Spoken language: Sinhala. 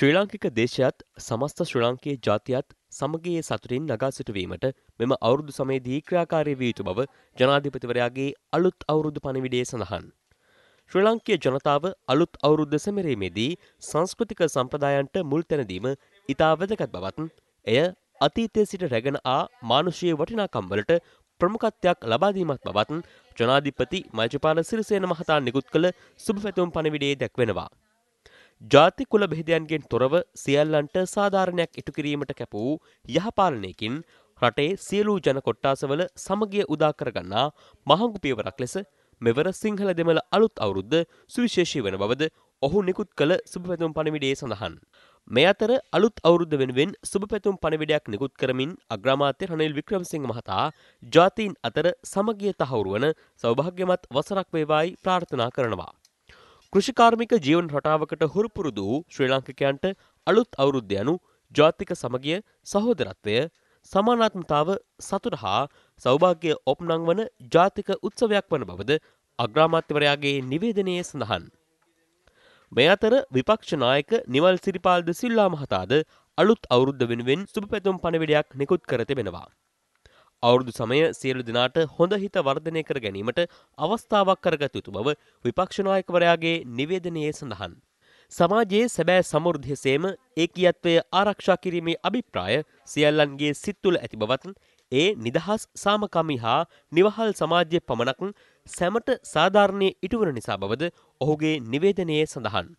ශ්‍රී ලාංකික දේශයත් සමස්ත ශ්‍රී ලාංකයේ ජාතියත් සමගයේ සතුටින් නගා සිටුවීමට මෙම අවුරුදු සමයේදී ක්‍රියාකාරී විය යුතු බව ජනාධිපතිවරයාගේ අලුත් අවුරුදු පණිවිඩයේ සඳහන්. ශ්‍රී ලංකීය ජනතාව අලුත් අවුරුද්ද සැමරීමේදී සංස්කෘතික සම්ප්‍රදායන්ට මුල් තැන දීම ඉතා වැදගත් බවත් එය අතීතයේ සිට රැගෙන ආ මානුෂීය වටිනාකම් වලට ප්‍රමුඛත්වයක් ලබා දීමක් බවත් ජනාධිපති මෛත්‍රීපාල සිරිසේන මහතා නිකුත් කළ සුබ පැතුම් පණිවිඩයේ දැක්වෙනවා. ජාති කුල බෙහෙදයන්ගෙන් තොරව සියල්ලන්ට සාධාරණයක් ඉටු කිරීමට කැප වූ යහපාලනයකින් රටේ සියලූ ජන කොට්ටාසවල සමගිය උදා කරගන්නා මහඟු පියවරක් ලෙස මෙවර සිංහල දෙමළ අලුත් අවුරුද්ද සුවිශේෂී වන බවද ඔහු නිකුත් කළ සුභපැතුම් පණිවිඩයේ සඳහන්. මේ අතර අලුත් අවුරුද්ද වෙනුවෙන් සුභපැතුම් පණිවිඩයක් නිකුත් කරමින් අග්‍රාමාත්‍ය රනිල් වික්‍රමසිංහ මහතා ජාතීන් අතර සමගිය තහවුරු වන සෞභාග්‍යමත් වසරක් වේවායි ප්‍රාර්ථනා කරනවා. කෘෂිකාර්මික ජීවන රටාවකට හුරුපුරුදු වූ ශ්‍රී ලාංකිකයන්ට අලුත් අවුරුද්ද යනු ජාතික සමගිය සහෝදරත්වය සමානාත්මතාව සතුට හා සෞභාග්‍ය ඔප්නං වන ජාතික උත්සවයක් වන බවද අග්‍රාමාත්‍යවරයාගේ නිවේදනයේ සඳහන්. මේ අතර විපක්ෂනායක නිවල් සිරිපාල්ද සිල්ලා මහතාද අලුත් අවුරුද්ධ වෙනුවෙන් සුභපැතුම් පණවිඩයක් නිකුත් කර තිබෙනවා. අවුරුදු සමය සියලු දෙනාට හොඳ හිත වර්ධනය කර ගැනීමට අවස්ථාවක් කරගත යුතු බව විපක්ෂ නායකවරයාගේ නිවේදනයේ සඳහන්. සමාජයේ සැබෑ සමෘද්ධිය සේම ඒකීයත්වය ආරක්ෂා කිරීමේ අභිප්‍රාය සියල්ලන්ගේ සිත් තුළ ඇති බවත් ඒ නිදහස් සාමකාමී හා නිවහල් සමාජය පමණක් සැමට සාධාරණයේ ඉටුවන නිසා බවද ඔහුගේ නිවේදනයේ සඳහන්.